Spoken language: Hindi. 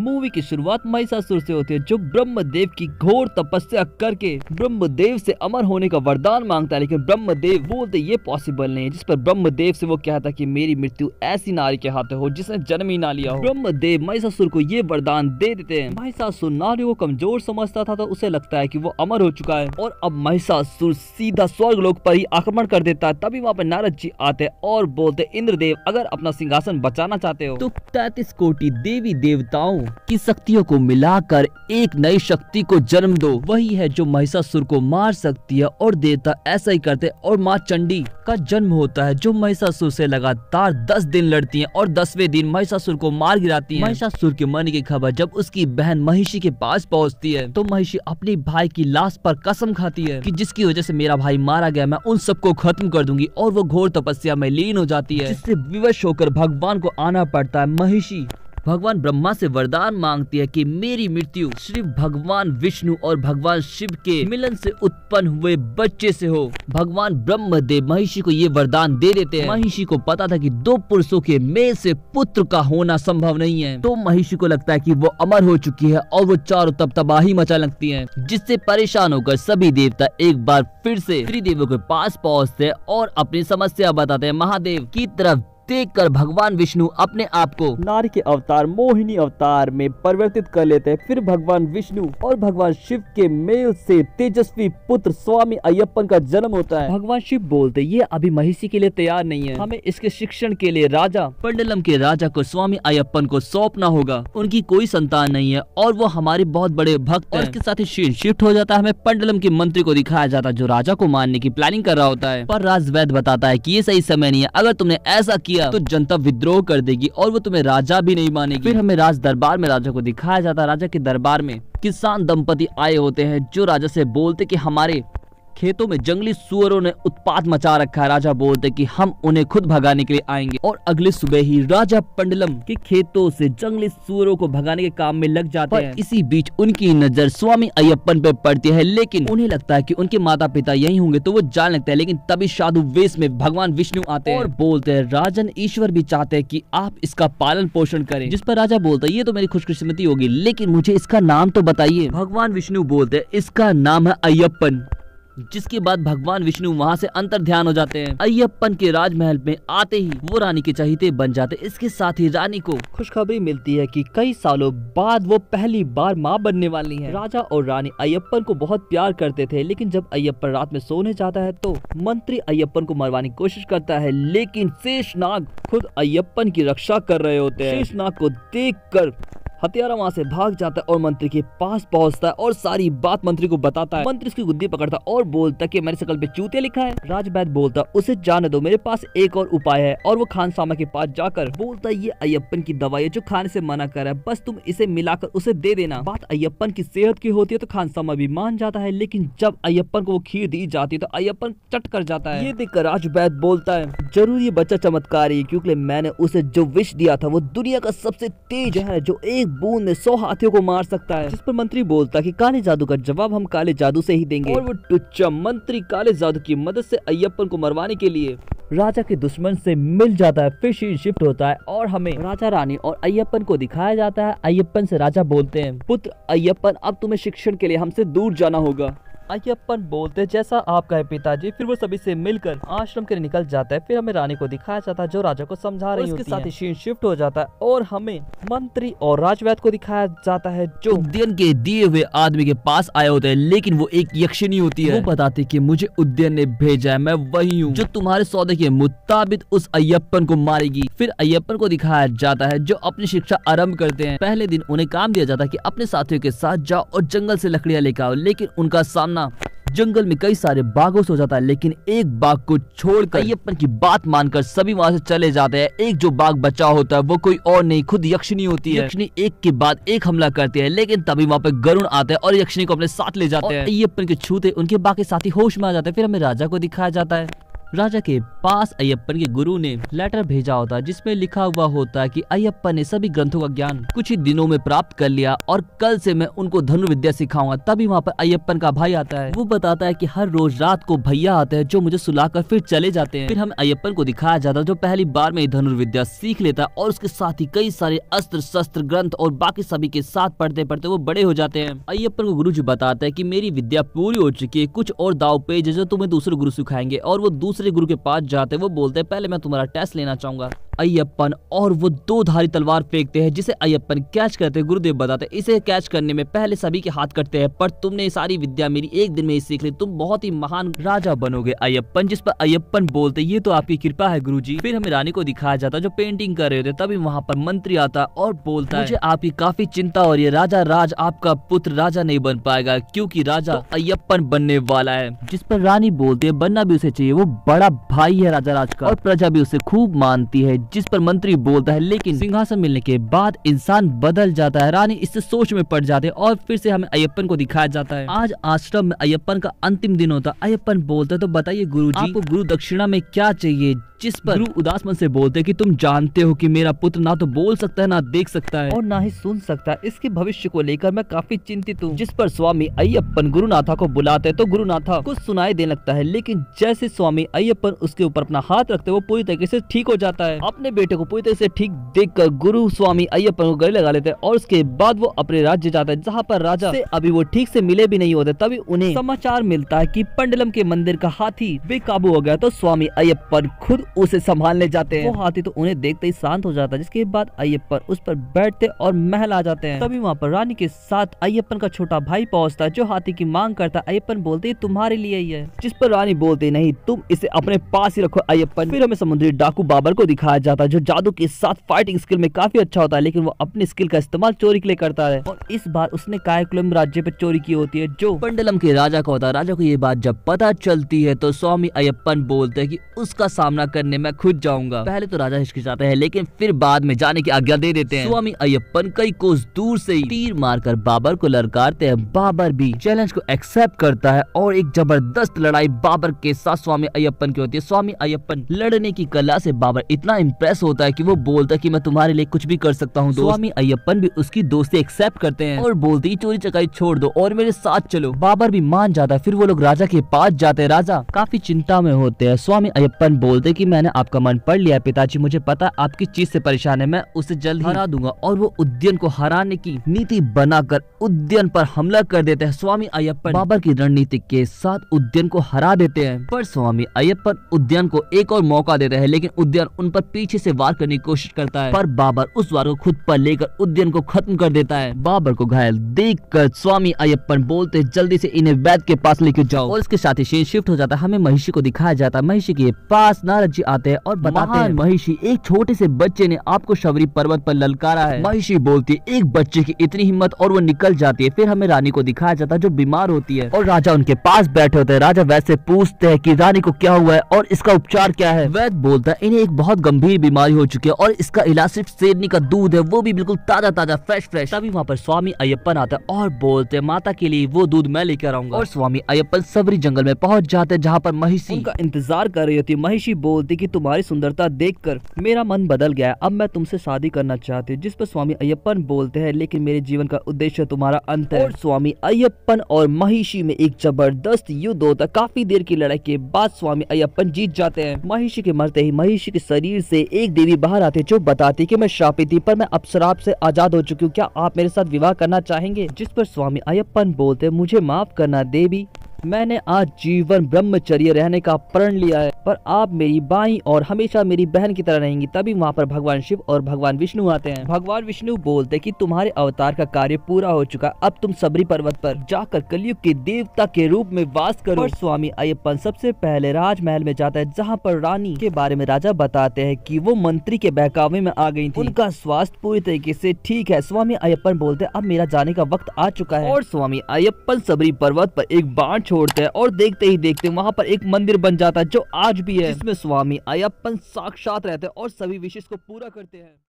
मूवी की शुरुआत महिषासुर से होती है जो ब्रह्मदेव की घोर तपस्या करके ब्रह्मदेव से अमर होने का वरदान मांगता है लेकिन ब्रह्मदेव बोलते ये पॉसिबल नहीं है जिस पर ब्रह्मदेव से वो कहता कि मेरी मृत्यु ऐसी नारी के हाथ हो जिसने जन्म ही ना लिया हो ब्रह्मदेव महिषासुर को ये वरदान दे देते हैं महिषासुर नारी को कमजोर समझता था तो उसे लगता है की वो अमर हो चुका है और अब महिषासुर सीधा स्वर्ग लोग पर ही आक्रमण कर देता है तभी वहाँ पर नारद जी आते और बोलते इंद्रदेव अगर अपना सिंहासन बचाना चाहते हो तो तैतीस कोटि देवी देवताओं की शक्तियों को मिलाकर एक नई शक्ति को जन्म दो वही है जो महिषासुर को मार सकती है और देवता ऐसा ही करते और माँ चंडी का जन्म होता है जो महिषासुर से लगातार दस दिन लड़ती है और दसवें दिन महिषासुर को मार गिराती है महिषासुर के मन की खबर जब उसकी बहन महिषी के पास पहुँचती है तो महिषी अपने भाई की लाश पर कसम खाती है कि जिसकी वजह से मेरा भाई मारा गया मैं उन सबको खत्म कर दूंगी और वो घोर तपस्या में लीन हो जाती है जिससे विवश होकर भगवान को आना पड़ता है महिषी भगवान ब्रह्मा से वरदान मांगती है कि मेरी मृत्यु सिर्फ भगवान विष्णु और भगवान शिव के मिलन से उत्पन्न हुए बच्चे से हो भगवान ब्रह्म देव महिषी को ये वरदान दे देते हैं महिषी को पता था कि दो पुरुषों के मेल से पुत्र का होना संभव नहीं है तो महिषी को लगता है कि वो अमर हो चुकी है और वो चारों तब तबाही मचा लगती है जिससे परेशान होकर सभी देवता एक बार फिर से श्रीदेव के पास पहुँचते है और अपनी समस्या बताते हैं महादेव की तरफ देख कर भगवान विष्णु अपने आप को नारी के अवतार मोहिनी अवतार में परिवर्तित कर लेते हैं फिर भगवान विष्णु और भगवान शिव के मेल से तेजस्वी पुत्र स्वामी अयप्पन का जन्म होता है भगवान शिव बोलते ये अभी महिषी के लिए तैयार नहीं है हमें इसके शिक्षण के लिए राजा पंडलम के राजा को स्वामी अयप्पन को सौंपना होगा उनकी कोई संतान नहीं है और वो हमारे बहुत बड़े भक्त और इसके साथ ही शिफ्ट हो जाता है हमें पंडलम के मंत्री को दिखाया जाता है जो राजा को मारने की प्लानिंग कर रहा होता है पर राज वैद्य बताता है की ये सही समय नहीं है अगर तुमने ऐसा किया दिया तो जनता विद्रोह कर देगी और वो तुम्हें राजा भी नहीं मानेगी फिर हमें राज दरबार में राजा को दिखाया जाता है राजा के दरबार में किसान दंपति आए होते हैं जो राजा से बोलते कि हमारे खेतों में जंगली सुअरों ने उत्पात मचा रखा है राजा बोलते कि हम उन्हें खुद भगाने के लिए आएंगे और अगले सुबह ही राजा पंडलम के खेतों से जंगली सुअरों को भगाने के काम में लग जाते हैं इसी बीच उनकी नजर स्वामी अयप्पन पे पड़ती है लेकिन उन्हें लगता है की उनके माता पिता यही होंगे तो वो जान लगता है लेकिन तभी साधु वेश में भगवान विष्णु आते हैं और बोलते हैं राजन ईश्वर भी चाहते है की आप इसका पालन पोषण करें जिस पर राजा बोलता है ये तो मेरी खुशकिस्मती होगी लेकिन मुझे इसका नाम तो बताइए भगवान विष्णु बोलते हैं इसका नाम है अयप्पन जिसके बाद भगवान विष्णु वहाँ से अंतर ध्यान हो जाते हैं अय्यपन के राजमहल में आते ही वो रानी के चाहते बन जाते इसके साथ ही रानी को खुशखबरी मिलती है कि कई सालों बाद वो पहली बार माँ बनने वाली है राजा और रानी अयपन को बहुत प्यार करते थे लेकिन जब अयपन रात में सोने जाता है तो मंत्री अय्यपन को मरवाने की कोशिश करता है लेकिन शेषनाग खुद अय्यपन की रक्षा कर रहे होते हैं शेषनाग को देख कर हथियारा वहाँ से भाग जाता है और मंत्री के पास पहुँचता है और सारी बात मंत्री को बताता है मंत्री उसकी गुद्दी पकड़ता है और बोलता है कि मैंने सकल पे चूतिया लिखा है राज बैद बोलता है उसे जाने दो मेरे पास एक और उपाय है और वो खान सामा के पास जाकर बोलता है ये अयप्पन की दवाई है जो खाने से मना कर रहा है बस तुम इसे मिलाकर उसे दे देना बात अयप्पन की सेहत की होती है तो खान सामा भी मान जाता है लेकिन जब अयप्पन को वो खीर दी जाती है तो अयप्पन चट कर जाता है ये देखकर राज बैद बोलता है जरूर ये बच्चा चमत्कारी है मैंने उसे जो विष दिया था वो दुनिया का सबसे तेज है जो एक बूंद में सौ हाथियों को मार सकता है जिस पर मंत्री बोलता कि काले जादू का जवाब हम काले जादू से ही देंगे और वो टुच्चा मंत्री काले जादू की मदद से अयप्पन को मरवाने के लिए राजा के दुश्मन से मिल जाता है फिर शीर शिफ्ट होता है और हमें राजा रानी और अयप्पन को दिखाया जाता है अयप्पन से राजा बोलते हैं पुत्र अय्यपन अब तुम्हें शिक्षण के लिए हमसे दूर जाना होगा अयप्पन बोलते जैसा आपका है पिताजी फिर वो सभी से मिलकर आश्रम के निकल जाता है फिर हमें रानी को दिखाया जाता है जो राजा को समझा रही होती साथ ही सीन शिफ्ट हो जाता है और हमें मंत्री और राजवैद को दिखाया जाता है जो उद्यन के दिए हुए आदमी के पास आया होता है लेकिन वो एक यक्षिनी होती है वो बताती की मुझे उद्यन ने भेजा है मैं वही हूँ जो तुम्हारे सौदे के मुताबिक उस अयपन को मारेगी फिर अयपन को दिखाया जाता है जो अपनी शिक्षा आरम्भ करते हैं पहले दिन उन्हें काम दिया जाता है की अपने साथियों के साथ जाओ और जंगल ऐसी लकड़ियाँ लेकर आओ लेकिन उनका सामना करना जंगल में कई सारे बाघों से हो जाता है लेकिन एक बाघ को छोड़कर अयपन की बात मानकर सभी वहां से चले जाते हैं एक जो बाघ बचा होता है वो कोई और नहीं खुद यक्षिणी होती है यक्षिणी एक के बाद एक हमला करती है लेकिन तभी वहाँ पे गरुण आते हैं और यक्षिणी को अपने साथ ले जाते हैं अयपन के छूते उनके साथ ही होश में आ जाते हैं फिर हमें राजा को दिखाया जाता है राजा के पास अयप्पन के गुरु ने लेटर भेजा होता जिसमें लिखा हुआ होता कि अयप्पन ने सभी ग्रंथों का ज्ञान कुछ ही दिनों में प्राप्त कर लिया और कल से मैं उनको धनुर्विद्या सिखाऊंगा तभी वहाँ पर अयप्पन का भाई आता है वो बताता है की हर रोज रात को भैया आते हैं जो मुझे सुलाकर फिर चले जाते हैं फिर हमें अयप्पन को दिखाया जाता है जो पहली बार में धनुर्विद्या सीख लेता है और उसके साथ ही कई सारे अस्त्र शस्त्र ग्रंथ और बाकी सभी के साथ पढ़ते पढ़ते वो बड़े हो जाते हैं अयप्पन को गुरु जी बताता है की मेरी विद्या पूरी हो चुकी है कुछ और दाव पेज है जो तुम्हें दूसरे गुरु सिखाएंगे और वो दूसरे दूसरे गुरु के पास जाते वो बोलते पहले मैं तुम्हारा टेस्ट लेना चाहूंगा अयप्पन और वो दो धारी तलवार फेंकते हैं जिसे अयप्पन कैच करते गुरुदेव बताते इसे कैच करने में पहले सभी के हाथ कटते हैं पर तुमने सारी विद्या मेरी एक दिन में ही सीख ली तुम बहुत ही महान राजा बनोगे अयप्पन जिस पर अयप्पन बोलते ये तो आपकी कृपा है गुरु फिर हमें रानी को दिखाया जाता जो पेंटिंग कर रहे होते तभी वहाँ पर मंत्री आता और बोलता मुझे आपकी काफी चिंता और ये राजा राज आपका पुत्र राजा नहीं बन पाएगा क्यूँकी राजा तो- अयप्पन बनने वाला है जिस पर रानी बोलती है बनना भी उसे चाहिए वो बड़ा भाई है राजा राज का और प्रजा भी उसे खूब मानती है जिस पर मंत्री बोलता है लेकिन सिंहासन मिलने के बाद इंसान बदल जाता है रानी इससे सोच में पड़ जाते हैं और फिर से हमें अयप्पन को दिखाया जाता है आज आश्रम में अयप्पन का अंतिम दिन होता है अयप्पन बोलता है तो बताइए गुरु जी आपको गुरु दक्षिणा में क्या चाहिए जिस पर गुरु उदास मन से बोलते कि तुम जानते हो कि मेरा पुत्र ना तो बोल सकता है ना देख सकता है और ना ही सुन सकता है इसके भविष्य को लेकर मैं काफी चिंतित हूँ जिस पर स्वामी अय्यप्पन गुरुनाथा को बुलाते तो गुरुनाथा कुछ सुनाई देने लगता है लेकिन जैसे स्वामी अय्यप्पन उसके ऊपर अपना हाथ रखते वो पूरी तरीके ऐसी ठीक हो जाता है अपने बेटे को पूरी तरीके ऐसी ठीक देख कर गुरु स्वामी अयप्पन को गले लगा लेते हैं और उसके बाद वो अपने राज्य जाता है जहाँ पर राजा अभी वो ठीक ऐसी मिले भी नहीं होते तभी उन्हें समाचार मिलता है की पंडलम के मंदिर का हाथी बेकाबू हो गया तो स्वामी अय्यप्पन खुद उसे संभालने जाते हैं वो हाथी तो उन्हें देखते ही शांत हो जाता है जिसके बाद अय्यप्पन उस पर बैठते और महल आ जाते हैं तभी वहाँ पर रानी के साथ अयपन का छोटा भाई पहुँचता है जो हाथी की मांग करता है अयपन बोलते तुम्हारे लिए ही है जिस पर रानी बोलते नहीं तुम इसे अपने पास ही रखो अय्यप्पन फिर हमें समुद्री डाकू बाबर को दिखाया जाता है जो जादू के साथ फाइटिंग स्किल में काफी अच्छा होता है लेकिन वो अपने स्किल का इस्तेमाल चोरी के लिए करता है और इस बार उसने कायकुलम राज्य पर चोरी की होती है जो पंडलम के राजा का होता है राजा को ये बात जब पता चलती है तो स्वामी अयपन बोलते हैं कि उसका सामना करने मैं खुद जाऊंगा पहले तो राजा हिचकिचाते हैं लेकिन फिर बाद में जाने की आज्ञा दे देते हैं स्वामी अयप्पन कई कोस दूर से तीर तीर मारकर बाबर को ललकारते हैं बाबर भी चैलेंज को एक्सेप्ट करता है और एक जबरदस्त लड़ाई बाबर के साथ स्वामी अयप्पन की होती है स्वामी अयप्पन लड़ने की कला से बाबर इतना इम्प्रेस होता है की वो बोलता है की मैं तुम्हारे लिए कुछ भी कर सकता हूँ स्वामी अयप्पन भी उसकी दोस्ती एक्सेप्ट करते हैं और बोलती चोरी चकाई छोड़ दो और मेरे साथ चलो बाबर भी मान जाता है फिर वो लोग राजा के पास जाते हैं राजा काफी चिंता में होते हैं स्वामी अयप्पन बोलते की मैंने आपका मन पढ़ लिया पिताजी मुझे पता आप किस चीज से परेशान है मैं उसे जल्द हरा दूंगा और वो उद्यन को हराने की नीति बनाकर उद्यन पर हमला कर देते हैं स्वामी अयप्पन बाबर की रणनीति के साथ उद्यन को हरा देते हैं पर स्वामी अयप्पन उद्यन को एक और मौका देते हैं लेकिन उद्यन उन पर पीछे से वार करने की कोशिश करता है पर बाबर उस वार को खुद पर लेकर उद्यन को खत्म कर देता है बाबर को घायल देख कर स्वामी अयप्पन बोलते जल्दी से इन्हें वैद के पास लेके जाओ और इसके साथ ही शेर शिफ्ट हो जाता है हमें महिषी को दिखाया जाता है महिषी के पास नारद महर्षि आते हैं और बताते हैं महिषी एक छोटे से बच्चे ने आपको शबरी पर्वत पर ललकारा है महिषी बोलती एक बच्चे की इतनी हिम्मत और वो निकल जाती है फिर हमें रानी को दिखाया जाता है जो बीमार होती है और राजा उनके पास बैठे होते हैं राजा वैसे पूछते हैं की रानी को क्या हुआ है और इसका उपचार क्या है वैद बोलता है इन्हें एक बहुत गंभीर बीमारी हो चुकी है और इसका इलाज सिर्फ शेरनी का दूध है वो भी बिल्कुल ताजा ताजा फ्रेश फ्रेश तभी वहाँ पर स्वामी अयप्पन आता है और बोलते हैं माता के लिए वो दूध मैं लेकर आऊंगा और स्वामी अयप्पन सबरी जंगल में पहुंच जाते हैं जहाँ पर महिषी का इंतजार कर रही होती है महिषी बोल चाहती की तुम्हारी सुंदरता देखकर मेरा मन बदल गया अब मैं तुमसे शादी करना चाहती हूँ जिस पर स्वामी अयप्पन बोलते हैं लेकिन मेरे जीवन का उद्देश्य तुम्हारा अंत है स्वामी अयप्पन और महिषी में एक जबरदस्त युद्ध होता काफी देर की लड़ाई के बाद स्वामी अयप्पन जीत जाते हैं महिषी के मरते ही महिषी के शरीर से एक देवी बाहर आती जो बताती की मैं थी पर मैं अब शराब से आजाद हो चुकी हूँ क्या आप मेरे साथ विवाह करना चाहेंगे जिस पर स्वामी अयप्पन बोलते मुझे माफ करना देवी मैंने आज जीवन ब्रह्मचर्य रहने का प्रण लिया है पर आप मेरी बाई और हमेशा मेरी बहन की तरह रहेंगी तभी वहाँ पर भगवान शिव और भगवान विष्णु आते हैं भगवान विष्णु बोलते कि तुम्हारे अवतार का कार्य पूरा हो चुका अब तुम सबरी पर्वत पर जाकर कलयुग के देवता के रूप में वास करो और स्वामी अयपन सबसे पहले राजमहल में जाता है जहाँ पर रानी के बारे में राजा बताते हैं की वो मंत्री के बहकावे में आ गई थी उनका स्वास्थ्य पूरी तरीके ऐसी ठीक है स्वामी अयपन बोलते अब मेरा जाने का वक्त आ चुका है और स्वामी अयपन सबरी पर्वत पर एक बाढ़ छोड़ते हैं और देखते ही देखते वहाँ पर एक मंदिर बन जाता है जो आज भी है जिसमें स्वामी अयप्पन साक्षात रहते हैं और सभी विशेष को पूरा करते हैं